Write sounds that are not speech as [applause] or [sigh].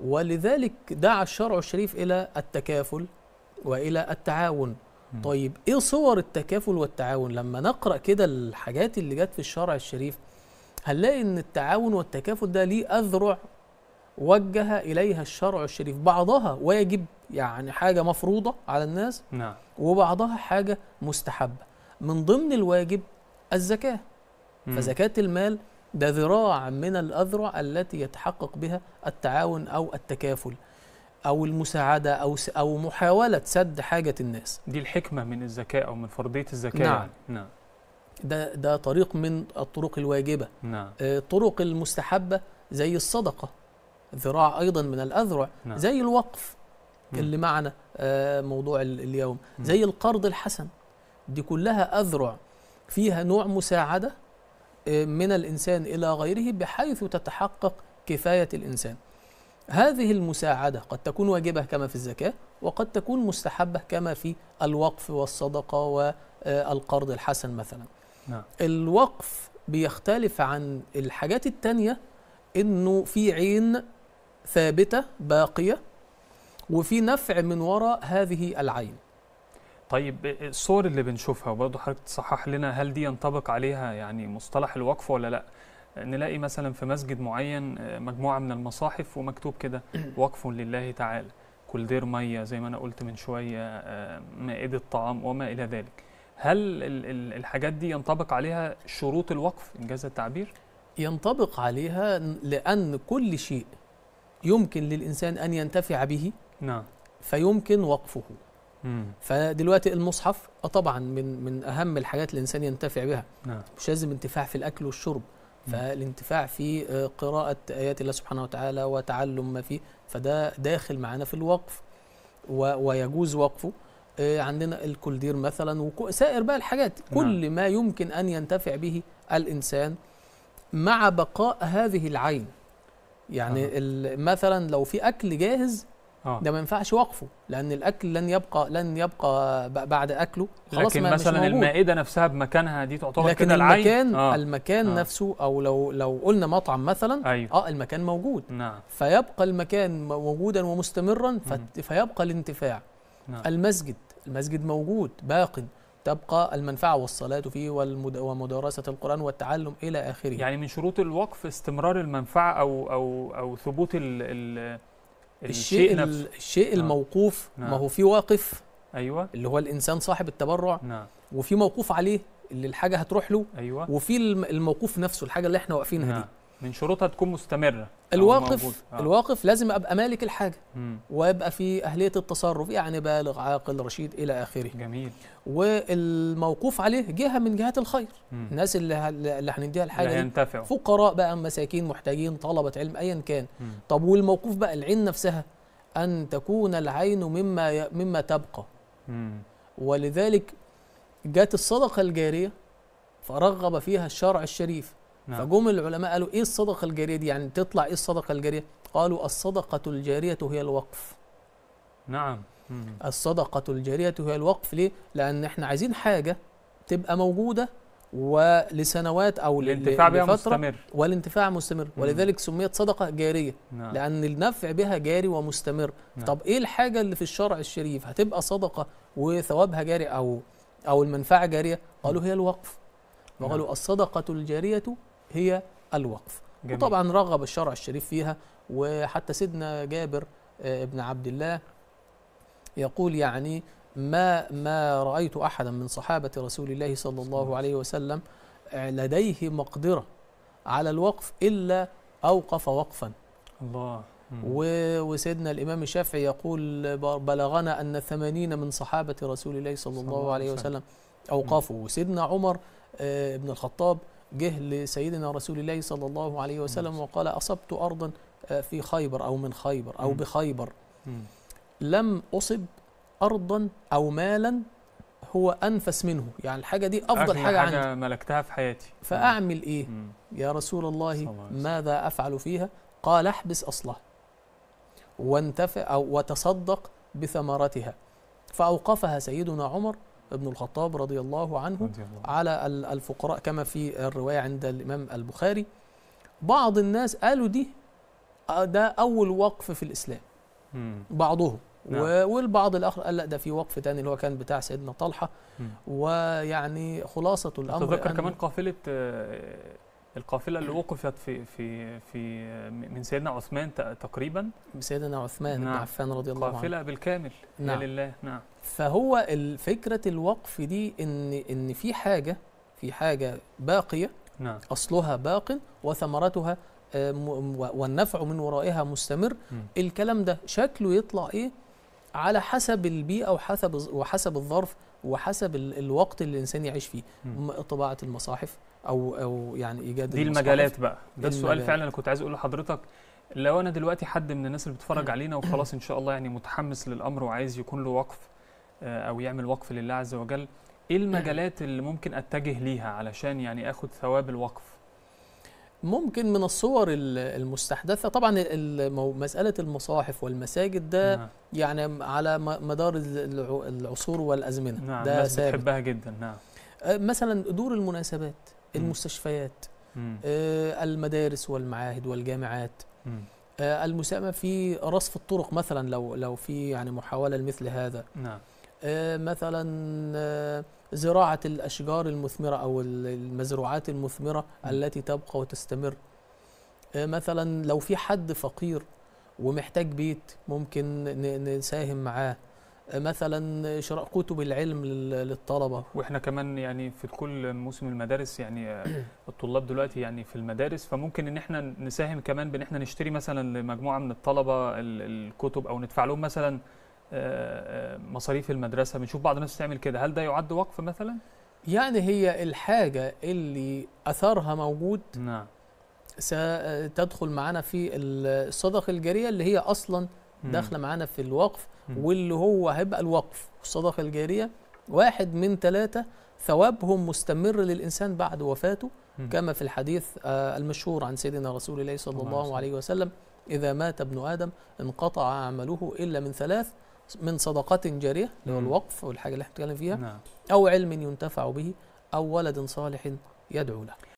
ولذلك دعا الشرع الشريف إلى التكافل وإلى التعاون طيب إيه صور التكافل والتعاون لما نقرأ كده الحاجات اللي جت في الشرع الشريف هنلاقي إن التعاون والتكافل ده ليه أذرع وجه إليها الشرع الشريف بعضها واجب يعني حاجة مفروضة على الناس نعم. وبعضها حاجة مستحبة من ضمن الواجب الزكاة فزكاة المال ده ذراع من الأذرع التي يتحقق بها التعاون أو التكافل أو المساعدة أو أو محاولة سد حاجة الناس دي الحكمة من الذكاء أو من فرضية الذكاء نعم. يعني. نعم ده ده طريق من الطرق الواجبة نعم. الطرق آه، المستحبة زي الصدقة ذراع أيضا من الأذرع نعم. زي الوقف اللي معنا آه، موضوع اليوم زي القرض الحسن دي كلها أذرع فيها نوع مساعدة من الإنسان إلى غيره بحيث تتحقق كفاية الإنسان هذه المساعدة قد تكون واجبة كما في الزكاة وقد تكون مستحبة كما في الوقف والصدقة والقرض الحسن مثلا نعم. الوقف بيختلف عن الحاجات التانية انه في عين ثابتة باقية وفي نفع من وراء هذه العين طيب الصور اللي بنشوفها وبرضه حضرتك تصحح لنا هل دي ينطبق عليها يعني مصطلح الوقف ولا لا؟ نلاقي مثلا في مسجد معين آه، مجموعه من المصاحف ومكتوب كده [clears throat] وقف لله تعالى دير ميه زي ما انا قلت من شويه آه، مائده طعام وما الى ذلك. هل الحاجات دي ينطبق عليها شروط الوقف ان جاز التعبير؟ ينطبق عليها لان كل شيء يمكن للانسان ان ينتفع به نعم فيمكن وقفه فدلوقتي المصحف آه طبعا من من اهم الحاجات اللي الانسان ينتفع بها نعم. مش لازم انتفاع في الاكل والشرب فالانتفاع في آه قراءة آيات الله سبحانه وتعالى وتعلم ما فيه فده داخل معانا في الوقف ويجوز وقفه آه عندنا الكولدير مثلا وسائر بقى الحاجات نعم. كل ما يمكن أن ينتفع به الإنسان مع بقاء هذه العين يعني مثلا لو في أكل جاهز آه. ده ما ينفعش وقفه لان الاكل لن يبقى لن يبقى بعد اكله خلاص لكن ما مثلا مش المائده نفسها بمكانها دي تعتبر لكن كده العين المكان آه. المكان آه. نفسه او لو لو قلنا مطعم مثلا أيوه. اه المكان موجود نعم. فيبقى المكان موجودا ومستمرا فيبقى الانتفاع نعم. المسجد المسجد موجود باق تبقى المنفعة والصلاة فيه والمد... ومدارسة القرآن والتعلم إلى آخره يعني من شروط الوقف استمرار المنفعة أو أو أو ثبوت ال... ال... الشيء نفسه. الشيء نعم. الموقوف نعم. ما هو في واقف ايوه اللي هو الانسان صاحب التبرع نعم وفي موقوف عليه اللي الحاجه هتروح له ايوه وفي الموقوف نفسه الحاجه اللي احنا واقفينها نعم. دي من شروطها تكون مستمره الواقف آه. الواقف لازم ابقى مالك الحاجه مم. ويبقى في اهليه التصرف يعني بالغ عاقل رشيد الى اخره جميل والموقوف عليه جهه من جهات الخير مم. الناس اللي اللي هنديها الحاجه دي فقراء بقى مساكين محتاجين طلبه علم ايا كان مم. طب والموقوف بقى العين نفسها ان تكون العين مما ي... مما تبقى مم. ولذلك جت الصدقه الجاريه فرغب فيها الشرع الشريف نعم. فجم العلماء قالوا ايه الصدقه الجاريه دي يعني تطلع ايه الصدقه الجاريه قالوا الصدقه الجاريه هي الوقف نعم مم. الصدقه الجاريه هي الوقف ليه لان احنا عايزين حاجه تبقى موجوده ولسنوات او الانتفاع بها مستمر والانتفاع مستمر مم. ولذلك سميت صدقه جاريه نعم. لان النفع بها جاري ومستمر نعم. طب ايه الحاجه اللي في الشرع الشريف هتبقى صدقه وثوابها جاري او او المنفعه جاريه قالوا هي الوقف وقالوا نعم. الصدقه الجاريه هي الوقف جميل. وطبعا رغب الشرع الشريف فيها وحتى سيدنا جابر آه، ابن عبد الله يقول يعني ما ما رأيت أحدا من صحابة رسول الله صلى الله عليه وسلم آه، لديه مقدرة على الوقف إلا أوقف وقفا الله وسيدنا الإمام الشافعي يقول بلغنا أن ثمانين من صحابة رسول الله صلى الله عليه وسلم أوقفوا وسيدنا عمر آه، بن الخطاب جه لسيدنا رسول الله صلى الله عليه وسلم وقال أصبت أرضا آه، في خيبر أو من خيبر أو بخيبر لم أصب أرضا أو مالا هو أنفس منه يعني الحاجة دي أفضل حاجة, حاجة عندي ملكتها في حياتي فأعمل إيه يا رسول الله ماذا أفعل فيها قال احبس أصلها وانتفع أو وتصدق بثمرتها فأوقفها سيدنا عمر ابن الخطاب رضي الله عنه رضي الله. على الفقراء كما في الرواية عند الإمام البخاري بعض الناس قالوا دي آه، ده أول وقف في الإسلام بعضهم نعم. والبعض الاخر قال لا ده في وقف تاني اللي هو كان بتاع سيدنا طلحه ويعني خلاصه الامر تذكر كمان قافله آه، القافله اللي وقفت في في في من سيدنا عثمان تقريبا سيدنا عثمان نعم. بن عفان رضي الله عنه قافله بالكامل نعم. لله نعم فهو فكره الوقف دي ان ان في حاجه في حاجه باقيه نعم. اصلها باق وثمرتها آه، والنفع من ورائها مستمر م. الكلام ده شكله يطلع ايه على حسب البيئه وحسب وحسب الظرف وحسب الوقت اللي الانسان يعيش فيه م. طباعه المصاحف او او يعني ايجاد دي المجالات بقى ده السؤال فعلا اللي كنت عايز اقوله لحضرتك لو انا دلوقتي حد من الناس اللي بتتفرج علينا وخلاص ان شاء الله يعني متحمس للامر وعايز يكون له وقف آه، او يعمل وقف لله عز وجل ايه المجالات اللي ممكن اتجه ليها علشان يعني اخد ثواب الوقف ممكن من الصور المستحدثه طبعا مساله المصاحف والمساجد ده نعم. يعني على مدار العصور والازمنه نعم ده الناس بتحبها جدا نعم آه، مثلا دور المناسبات المستشفيات آه، المدارس والمعاهد والجامعات آه، المساهمه في رصف الطرق مثلا لو لو في يعني محاوله لمثل هذا نعم آه، مثلا زراعه الاشجار المثمره او المزروعات المثمره التي تبقى وتستمر مثلا لو في حد فقير ومحتاج بيت ممكن نساهم معاه مثلا شراء كتب العلم للطلبه واحنا كمان يعني في كل موسم المدارس يعني [clears throat] الطلاب دلوقتي يعني في المدارس فممكن ان احنا نساهم كمان بان احنا نشتري مثلا لمجموعه من الطلبه الكتب او ندفع لهم مثلا مصاريف المدرسه بنشوف بعض الناس تعمل كده هل ده يعد وقف مثلا يعني هي الحاجه اللي اثرها موجود نعم ستدخل معانا في الصدقه الجاريه اللي هي اصلا داخله معانا في الوقف واللي هو هيبقى الوقف والصدقه الجاريه واحد من ثلاثه ثوابهم مستمر للانسان بعد وفاته كما في الحديث آه، المشهور عن سيدنا رسول الله صلى الله عليه وسلم إذا مات ابن آدم انقطع عمله إلا من ثلاث من صدقة جارية اللي هو الوقف والحاجة اللي احنا بنتكلم فيها نعم. أو علم ينتفع به أو ولد صالح يدعو له